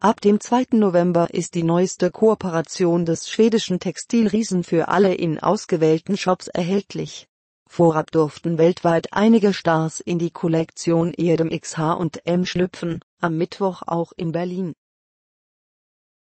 Ab dem 2. November ist die neueste Kooperation des schwedischen Textilriesen für alle in ausgewählten Shops erhältlich. Vorab durften weltweit einige Stars in die Kollektion Erdem XH&M schlüpfen, am Mittwoch auch in Berlin